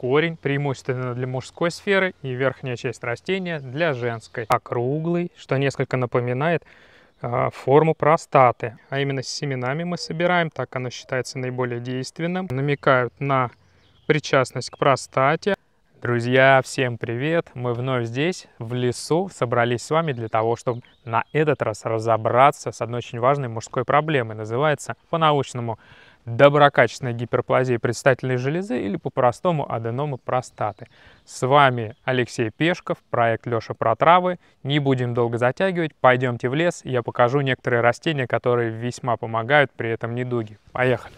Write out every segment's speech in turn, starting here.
корень преимущественно для мужской сферы и верхняя часть растения для женской. Округлый, что несколько напоминает а, форму простаты. А именно с семенами мы собираем, так оно считается наиболее действенным. Намекают на причастность к простате. Друзья, всем привет! Мы вновь здесь, в лесу, собрались с вами для того, чтобы на этот раз разобраться с одной очень важной мужской проблемой. Называется по-научному доброкачественной гиперплазии предстательной железы или по-простому аденомы простаты. С вами Алексей Пешков, проект Леша про травы. Не будем долго затягивать, пойдемте в лес, я покажу некоторые растения, которые весьма помогают при этом недуге. Поехали!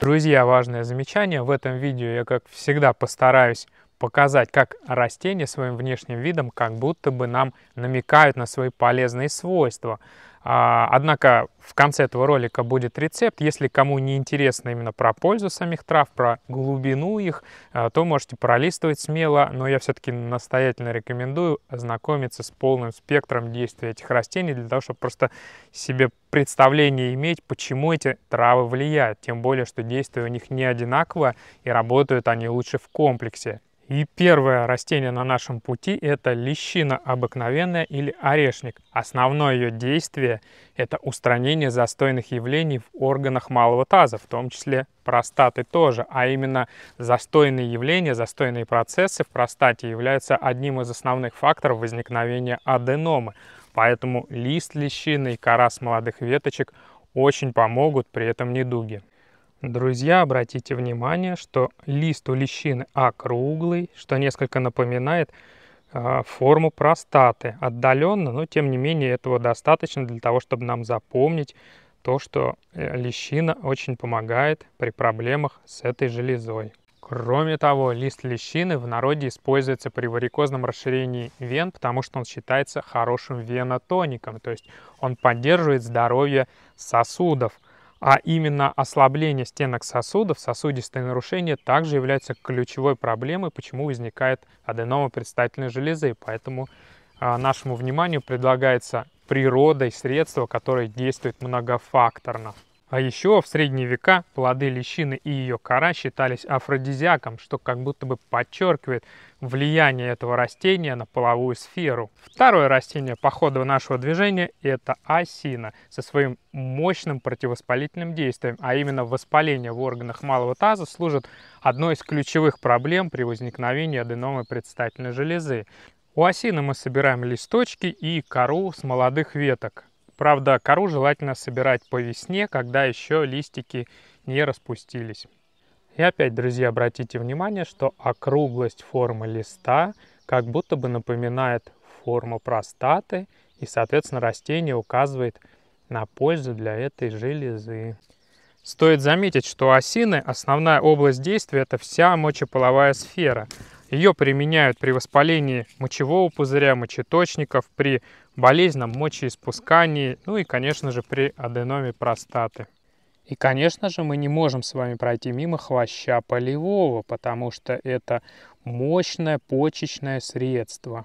Друзья, важное замечание. В этом видео я, как всегда, постараюсь показать, как растения своим внешним видом как будто бы нам намекают на свои полезные свойства – а, однако в конце этого ролика будет рецепт. Если кому не интересно именно про пользу самих трав, про глубину их, а, то можете пролистывать смело, но я все-таки настоятельно рекомендую ознакомиться с полным спектром действия этих растений для того, чтобы просто себе представление иметь, почему эти травы влияют. Тем более, что действие у них не одинаково и работают они лучше в комплексе. И первое растение на нашем пути – это лещина обыкновенная или орешник. Основное ее действие – это устранение застойных явлений в органах малого таза, в том числе простаты тоже. А именно застойные явления, застойные процессы в простате являются одним из основных факторов возникновения аденомы. Поэтому лист лещины и кора с молодых веточек очень помогут при этом недуге. Друзья, обратите внимание, что лист у лещины округлый, что несколько напоминает а, форму простаты. Отдаленно, но тем не менее этого достаточно для того, чтобы нам запомнить то, что э, лещина очень помогает при проблемах с этой железой. Кроме того, лист лещины в народе используется при варикозном расширении вен, потому что он считается хорошим венотоником, то есть он поддерживает здоровье сосудов – а именно ослабление стенок сосудов, сосудистые нарушения также являются ключевой проблемой, почему возникает аденома предстательной железы. Поэтому а, нашему вниманию предлагается природой средство, которое действует многофакторно. А еще в средние века плоды лещины и ее кора считались афродизиаком, что как будто бы подчеркивает влияние этого растения на половую сферу. Второе растение по ходу нашего движения – это осина со своим мощным противовоспалительным действием, а именно воспаление в органах малого таза служит одной из ключевых проблем при возникновении аденомы предстательной железы. У осины мы собираем листочки и кору с молодых веток. Правда, кору желательно собирать по весне, когда еще листики не распустились. И опять, друзья, обратите внимание, что округлость формы листа как будто бы напоминает форму простаты, и, соответственно, растение указывает на пользу для этой железы. Стоит заметить, что осины основная область действия – это вся мочеполовая сфера – ее применяют при воспалении мочевого пузыря, мочеточников, при болезненном мочеиспускании, ну и, конечно же, при аденоме простаты. И, конечно же, мы не можем с вами пройти мимо хвоща полевого, потому что это мощное почечное средство.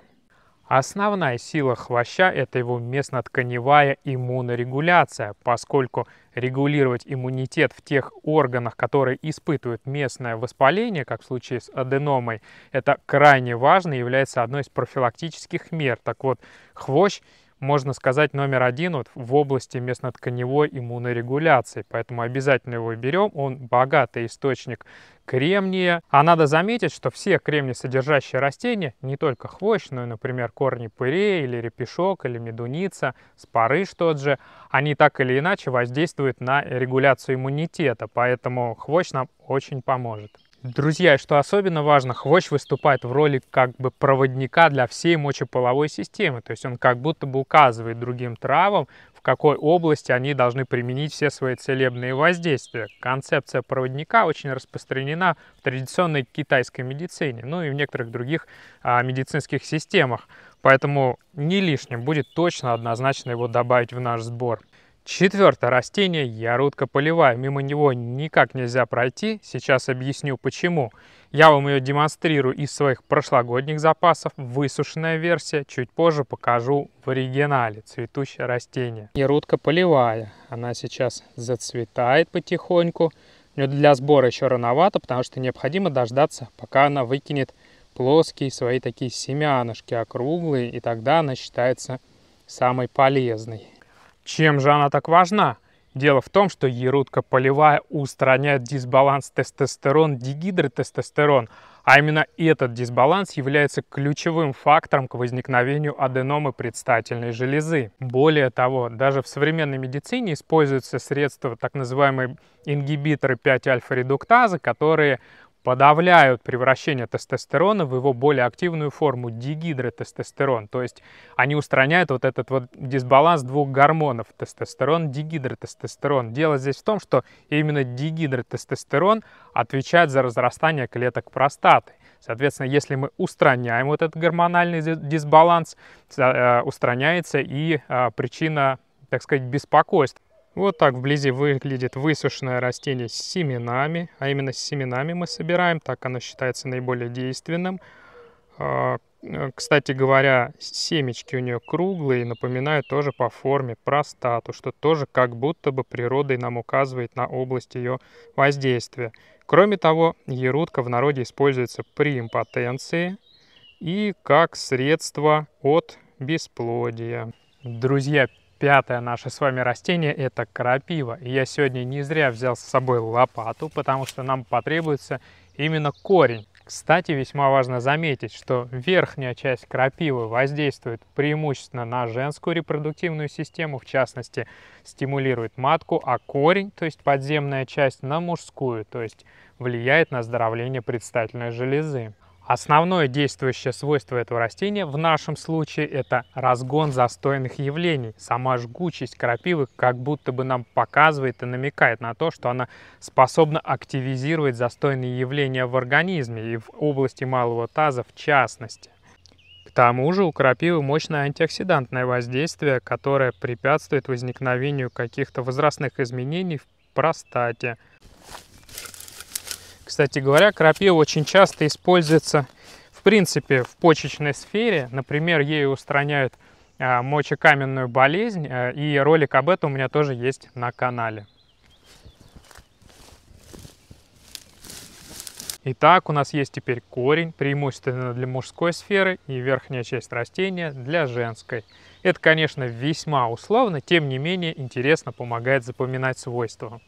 Основная сила хвоща – это его местнотканевая иммунорегуляция, поскольку регулировать иммунитет в тех органах, которые испытывают местное воспаление, как в случае с аденомой, это крайне важно и является одной из профилактических мер. Так вот, хвощ можно сказать, номер один вот в области местнотканевой иммунорегуляции. Поэтому обязательно его берем. Он богатый источник кремния. А надо заметить, что все кремни содержащие растения, не только хвощ, но и, например, корни пырея или репешок, или медуница, спарыш тот же, они так или иначе воздействуют на регуляцию иммунитета. Поэтому хвощ нам очень поможет. Друзья, что особенно важно, хвощ выступает в роли как бы проводника для всей мочеполовой системы. То есть он как будто бы указывает другим травам, в какой области они должны применить все свои целебные воздействия. Концепция проводника очень распространена в традиционной китайской медицине, ну и в некоторых других а, медицинских системах. Поэтому не лишним будет точно однозначно его добавить в наш сбор. Четвертое растение я рудко поливаю, мимо него никак нельзя пройти, сейчас объясню почему. Я вам ее демонстрирую из своих прошлогодних запасов, высушенная версия, чуть позже покажу в оригинале, цветущее растение. И рудка полевая, она сейчас зацветает потихоньку, но для сбора еще рановато, потому что необходимо дождаться, пока она выкинет плоские свои такие семянышки округлые, и тогда она считается самой полезной. Чем же она так важна? Дело в том, что ерутка полевая устраняет дисбаланс тестостерон-дигидротестостерон, а именно этот дисбаланс является ключевым фактором к возникновению аденомы предстательной железы. Более того, даже в современной медицине используются средства, так называемые ингибиторы 5-альфа-редуктазы, которые подавляют превращение тестостерона в его более активную форму дигидротестостерон. То есть они устраняют вот этот вот дисбаланс двух гормонов тестостерон, дигидротестостерон. Дело здесь в том, что именно дигидротестостерон отвечает за разрастание клеток простаты. Соответственно, если мы устраняем вот этот гормональный дисбаланс, э, устраняется и э, причина, так сказать, беспокойства. Вот так вблизи выглядит высушенное растение с семенами, а именно с семенами мы собираем, так оно считается наиболее действенным. А, э, кстати говоря, семечки у нее круглые, напоминают тоже по форме простату, что тоже как будто бы природой нам указывает на область ее воздействия. Кроме того, ерудка в народе используется при импотенции и как средство от бесплодия. Друзья, Пятое наше с вами растение – это крапива. И я сегодня не зря взял с собой лопату, потому что нам потребуется именно корень. Кстати, весьма важно заметить, что верхняя часть крапивы воздействует преимущественно на женскую репродуктивную систему, в частности, стимулирует матку, а корень, то есть подземная часть, на мужскую, то есть влияет на оздоровление предстательной железы. Основное действующее свойство этого растения в нашем случае это разгон застойных явлений. Сама жгучесть крапивы как будто бы нам показывает и намекает на то, что она способна активизировать застойные явления в организме и в области малого таза в частности. К тому же у крапивы мощное антиоксидантное воздействие, которое препятствует возникновению каких-то возрастных изменений в простате. Кстати говоря, крапива очень часто используется, в принципе, в почечной сфере. Например, ею устраняют а, мочекаменную болезнь, а, и ролик об этом у меня тоже есть на канале. Итак, у нас есть теперь корень, преимущественно для мужской сферы, и верхняя часть растения для женской. Это, конечно, весьма условно, тем не менее интересно помогает запоминать свойства.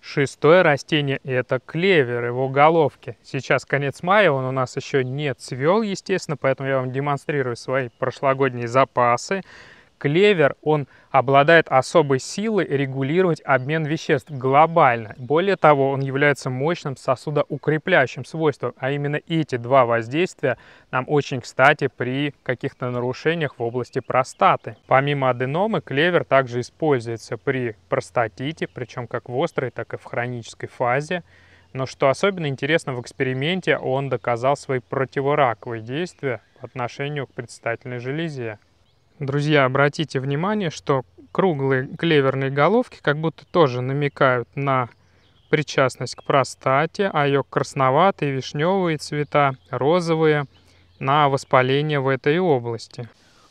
Шестое растение – это клевер, его головки. Сейчас конец мая, он у нас еще не цвел, естественно, поэтому я вам демонстрирую свои прошлогодние запасы клевер, он обладает особой силой регулировать обмен веществ глобально. Более того, он является мощным сосудоукрепляющим свойством, а именно эти два воздействия нам очень кстати при каких-то нарушениях в области простаты. Помимо аденомы, клевер также используется при простатите, причем как в острой, так и в хронической фазе. Но что особенно интересно, в эксперименте он доказал свои противораковые действия по отношению к предстательной железе. Друзья, обратите внимание, что круглые клеверные головки как будто тоже намекают на причастность к простате, а ее красноватые, вишневые цвета, розовые, на воспаление в этой области.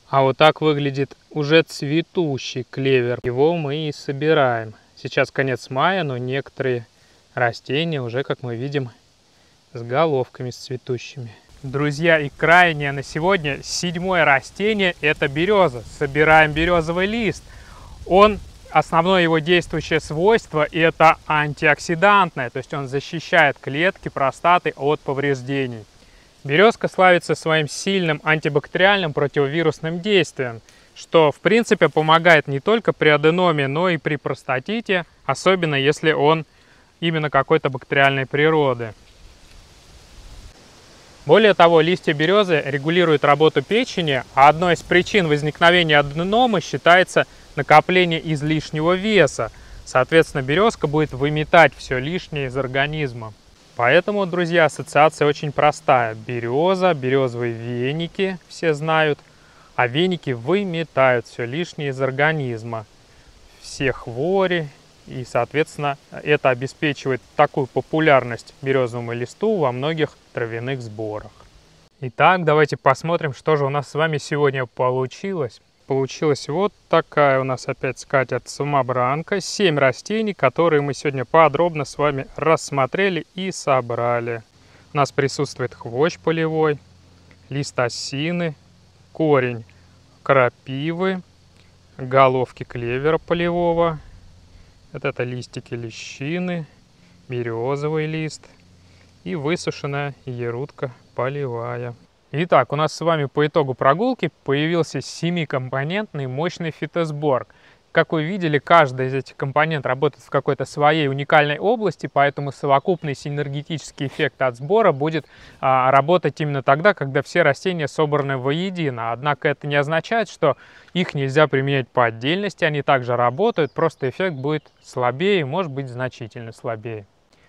А вот так выглядит уже цветущий клевер. Его мы и собираем. Сейчас конец мая, но некоторые растения уже, как мы видим, с головками, с цветущими. Друзья, и крайнее на сегодня седьмое растение – это береза. Собираем березовый лист. Он, основное его действующее свойство – это антиоксидантное, то есть он защищает клетки простаты от повреждений. Березка славится своим сильным антибактериальным противовирусным действием, что в принципе помогает не только при аденоме, но и при простатите, особенно если он именно какой-то бактериальной природы. Более того, листья березы регулируют работу печени, а одной из причин возникновения аденомы считается накопление излишнего веса. Соответственно, березка будет выметать все лишнее из организма. Поэтому, друзья, ассоциация очень простая. Береза, березовые веники, все знают, а веники выметают все лишнее из организма. Все хвори, и, соответственно, это обеспечивает такую популярность березовому листу во многих травяных сборах. Итак, давайте посмотрим, что же у нас с вами сегодня получилось. Получилась вот такая у нас опять скатерть сумабранка. семь растений, которые мы сегодня подробно с вами рассмотрели и собрали. У нас присутствует хвощ полевой, лист осины, корень крапивы, головки клевера полевого, вот это листики лещины, березовый лист и высушенная ерудка полевая. Итак, у нас с вами по итогу прогулки появился семикомпонентный мощный фитосбор – как вы видели, каждый из этих компонент работает в какой-то своей уникальной области, поэтому совокупный синергетический эффект от сбора будет а, работать именно тогда, когда все растения собраны воедино. Однако это не означает, что их нельзя применять по отдельности, они также работают, просто эффект будет слабее, может быть значительно слабее.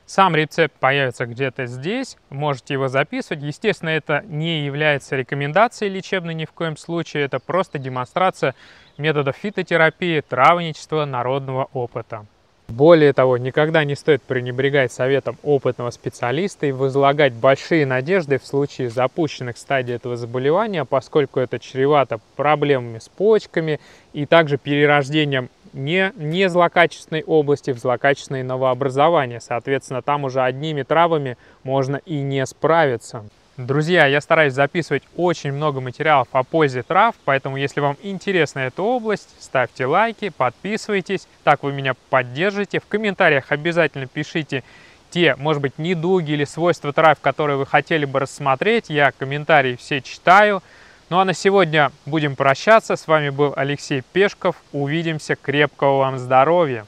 Сам рецепт появится где-то здесь, можете его записывать. Естественно, это не является рекомендацией лечебной ни в коем случае, это просто демонстрация методов фитотерапии, травничества, народного опыта. Более того, никогда не стоит пренебрегать советом опытного специалиста и возлагать большие надежды в случае запущенных стадий этого заболевания, поскольку это чревато проблемами с почками и также перерождением не, не злокачественной области в злокачественное новообразование, Соответственно, там уже одними травами можно и не справиться. Друзья, я стараюсь записывать очень много материалов о пользе трав, поэтому если вам интересна эта область, ставьте лайки, подписывайтесь, так вы меня поддержите. В комментариях обязательно пишите те, может быть, недуги или свойства трав, которые вы хотели бы рассмотреть. Я комментарии все читаю. Ну а на сегодня будем прощаться. С вами был Алексей Пешков. Увидимся. Крепкого вам здоровья!